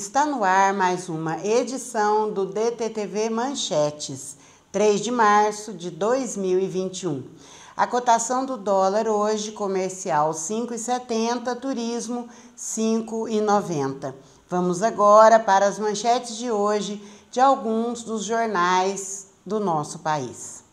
Está no ar mais uma edição do DTTV Manchetes, 3 de março de 2021. A cotação do dólar hoje comercial 5,70, turismo 5,90. Vamos agora para as manchetes de hoje de alguns dos jornais do nosso país.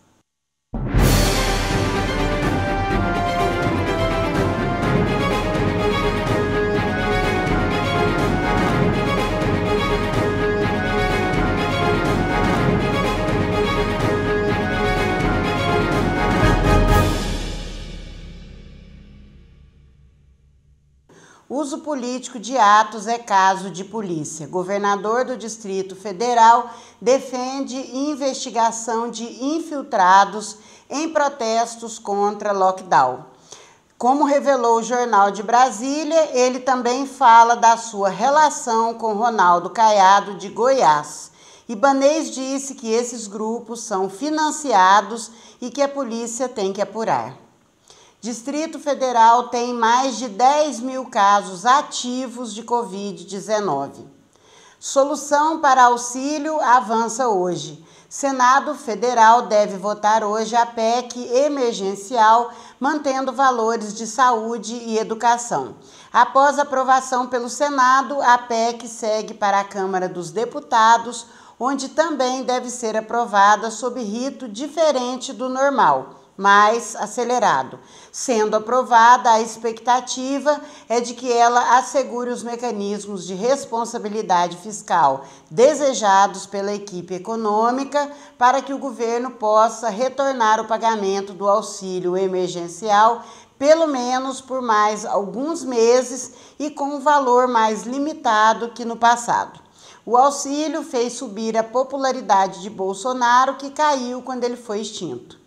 Uso político de atos é caso de polícia. Governador do Distrito Federal defende investigação de infiltrados em protestos contra lockdown. Como revelou o Jornal de Brasília, ele também fala da sua relação com Ronaldo Caiado de Goiás. Ibanês disse que esses grupos são financiados e que a polícia tem que apurar. Distrito Federal tem mais de 10 mil casos ativos de Covid-19. Solução para auxílio avança hoje. Senado Federal deve votar hoje a PEC emergencial, mantendo valores de saúde e educação. Após aprovação pelo Senado, a PEC segue para a Câmara dos Deputados, onde também deve ser aprovada sob rito diferente do normal mais acelerado. Sendo aprovada, a expectativa é de que ela assegure os mecanismos de responsabilidade fiscal desejados pela equipe econômica para que o governo possa retornar o pagamento do auxílio emergencial pelo menos por mais alguns meses e com um valor mais limitado que no passado. O auxílio fez subir a popularidade de Bolsonaro, que caiu quando ele foi extinto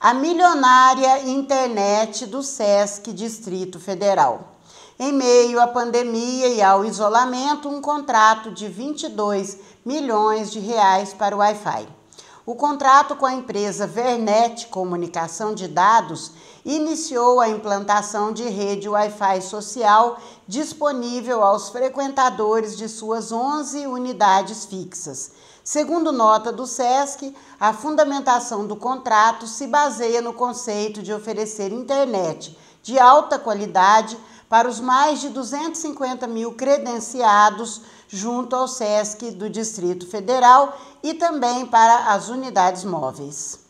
a milionária internet do SESC Distrito Federal. Em meio à pandemia e ao isolamento, um contrato de 22 milhões de reais para o Wi-Fi. O contrato com a empresa Vernet Comunicação de Dados iniciou a implantação de rede Wi-Fi social disponível aos frequentadores de suas 11 unidades fixas Segundo nota do SESC, a fundamentação do contrato se baseia no conceito de oferecer internet de alta qualidade para os mais de 250 mil credenciados junto ao SESC do Distrito Federal e também para as unidades móveis.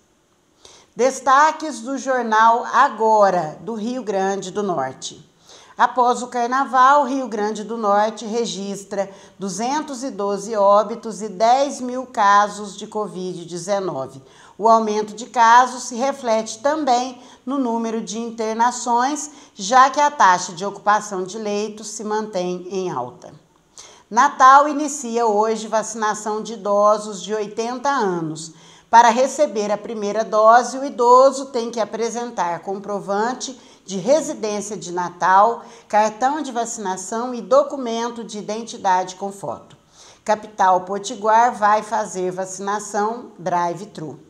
Destaques do jornal Agora, do Rio Grande do Norte. Após o carnaval, Rio Grande do Norte registra 212 óbitos e 10 mil casos de Covid-19. O aumento de casos se reflete também no número de internações, já que a taxa de ocupação de leitos se mantém em alta. Natal inicia hoje vacinação de idosos de 80 anos. Para receber a primeira dose, o idoso tem que apresentar comprovante de residência de Natal, cartão de vacinação e documento de identidade com foto. Capital Potiguar vai fazer vacinação drive-thru.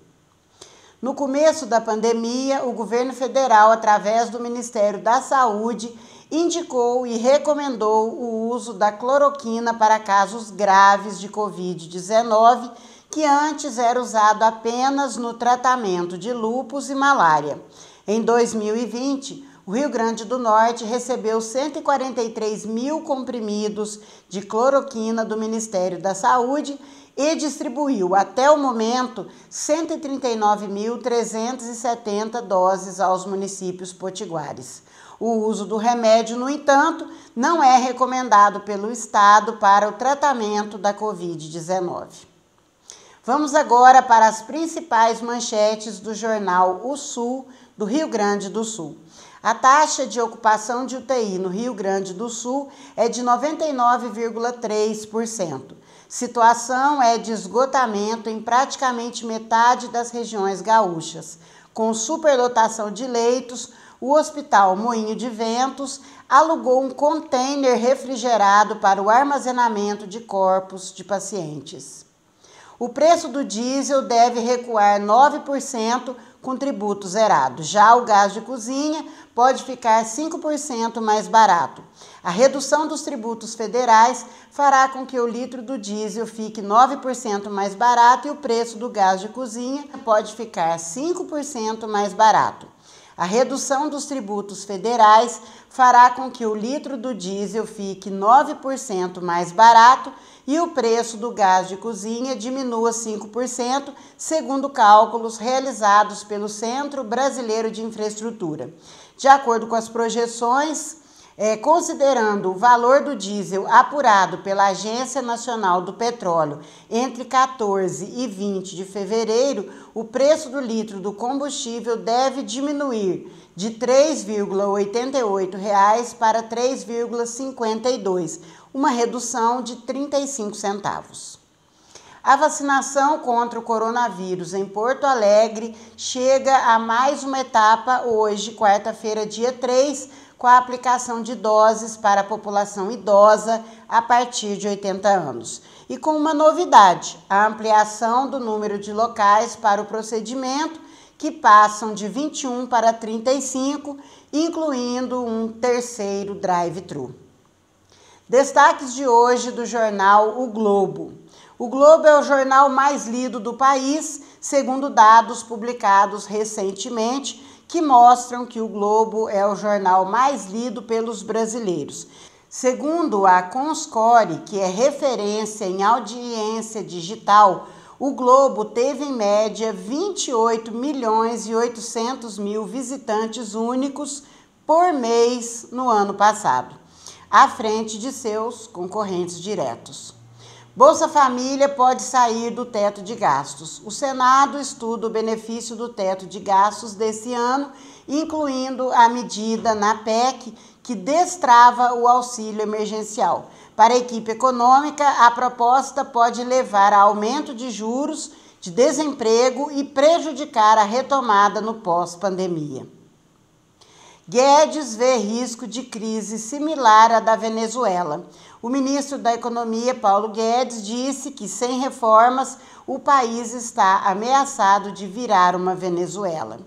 No começo da pandemia, o governo federal, através do Ministério da Saúde, indicou e recomendou o uso da cloroquina para casos graves de Covid-19, que antes era usado apenas no tratamento de lupus e malária. Em 2020, o Rio Grande do Norte recebeu 143 mil comprimidos de cloroquina do Ministério da Saúde e distribuiu, até o momento, 139.370 doses aos municípios potiguares. O uso do remédio, no entanto, não é recomendado pelo Estado para o tratamento da Covid-19. Vamos agora para as principais manchetes do jornal O Sul, do Rio Grande do Sul. A taxa de ocupação de UTI no Rio Grande do Sul é de 99,3%. Situação é de esgotamento em praticamente metade das regiões gaúchas. Com superlotação de leitos, o Hospital Moinho de Ventos alugou um container refrigerado para o armazenamento de corpos de pacientes. O preço do diesel deve recuar 9% com tributo zerado. Já o gás de cozinha pode ficar 5% mais barato. A redução dos tributos federais fará com que o litro do diesel fique 9% mais barato e o preço do gás de cozinha pode ficar 5% mais barato. A redução dos tributos federais fará com que o litro do diesel fique 9% mais barato e o preço do gás de cozinha diminua 5%, segundo cálculos realizados pelo Centro Brasileiro de Infraestrutura. De acordo com as projeções, é, considerando o valor do diesel apurado pela Agência Nacional do Petróleo entre 14 e 20 de fevereiro, o preço do litro do combustível deve diminuir de R$ 3,88 para R$ 3,52, uma redução de 35 centavos. A vacinação contra o coronavírus em Porto Alegre chega a mais uma etapa hoje, quarta-feira, dia 3 com a aplicação de doses para a população idosa a partir de 80 anos. E com uma novidade, a ampliação do número de locais para o procedimento, que passam de 21 para 35, incluindo um terceiro drive-thru. Destaques de hoje do jornal O Globo. O Globo é o jornal mais lido do país, segundo dados publicados recentemente que mostram que o Globo é o jornal mais lido pelos brasileiros. Segundo a Conscore, que é referência em audiência digital, o Globo teve em média 28 milhões e 800 mil visitantes únicos por mês no ano passado, à frente de seus concorrentes diretos. Bolsa Família pode sair do teto de gastos. O Senado estuda o benefício do teto de gastos desse ano, incluindo a medida na PEC que destrava o auxílio emergencial. Para a equipe econômica, a proposta pode levar a aumento de juros, de desemprego e prejudicar a retomada no pós-pandemia. Guedes vê risco de crise similar à da Venezuela. O ministro da Economia, Paulo Guedes, disse que sem reformas o país está ameaçado de virar uma Venezuela.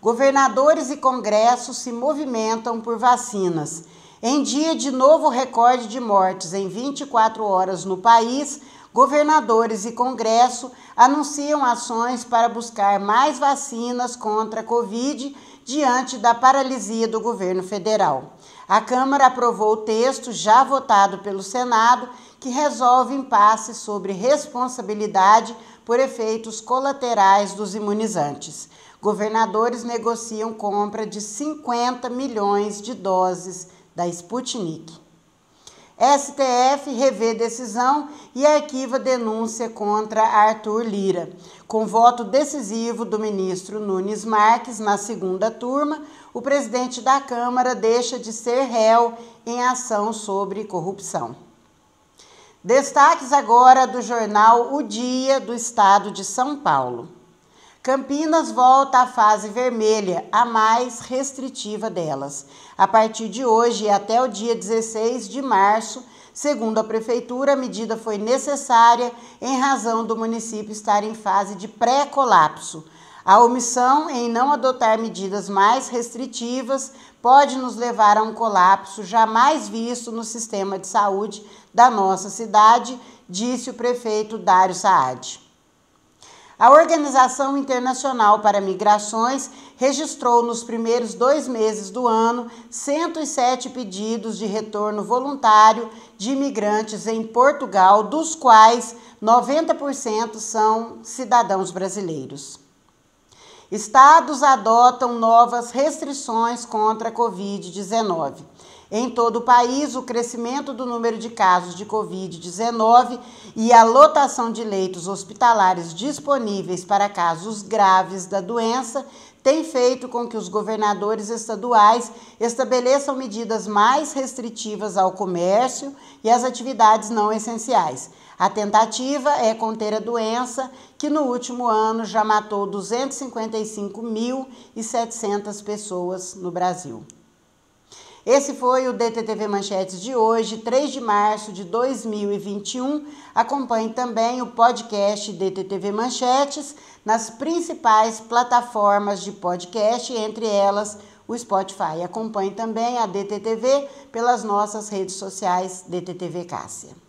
Governadores e congressos se movimentam por vacinas. Em dia de novo recorde de mortes em 24 horas no país, governadores e congresso anunciam ações para buscar mais vacinas contra a Covid diante da paralisia do governo federal. A Câmara aprovou o texto já votado pelo Senado, que resolve impasse sobre responsabilidade por efeitos colaterais dos imunizantes. Governadores negociam compra de 50 milhões de doses da Sputnik. STF revê decisão e arquiva denúncia contra Arthur Lira. Com voto decisivo do ministro Nunes Marques na segunda turma, o presidente da Câmara deixa de ser réu em ação sobre corrupção. Destaques agora do jornal O Dia do Estado de São Paulo. Campinas volta à fase vermelha, a mais restritiva delas. A partir de hoje e até o dia 16 de março, segundo a prefeitura, a medida foi necessária em razão do município estar em fase de pré-colapso. A omissão em não adotar medidas mais restritivas pode nos levar a um colapso jamais visto no sistema de saúde da nossa cidade, disse o prefeito Dário Saad. A Organização Internacional para Migrações registrou nos primeiros dois meses do ano 107 pedidos de retorno voluntário de imigrantes em Portugal, dos quais 90% são cidadãos brasileiros. Estados adotam novas restrições contra a Covid-19. Em todo o país, o crescimento do número de casos de Covid-19 e a lotação de leitos hospitalares disponíveis para casos graves da doença tem feito com que os governadores estaduais estabeleçam medidas mais restritivas ao comércio e às atividades não essenciais. A tentativa é conter a doença, que no último ano já matou 255.700 pessoas no Brasil. Esse foi o DTTV Manchetes de hoje, 3 de março de 2021. Acompanhe também o podcast DTTV Manchetes nas principais plataformas de podcast, entre elas o Spotify. Acompanhe também a DTTV pelas nossas redes sociais DTTV Cássia.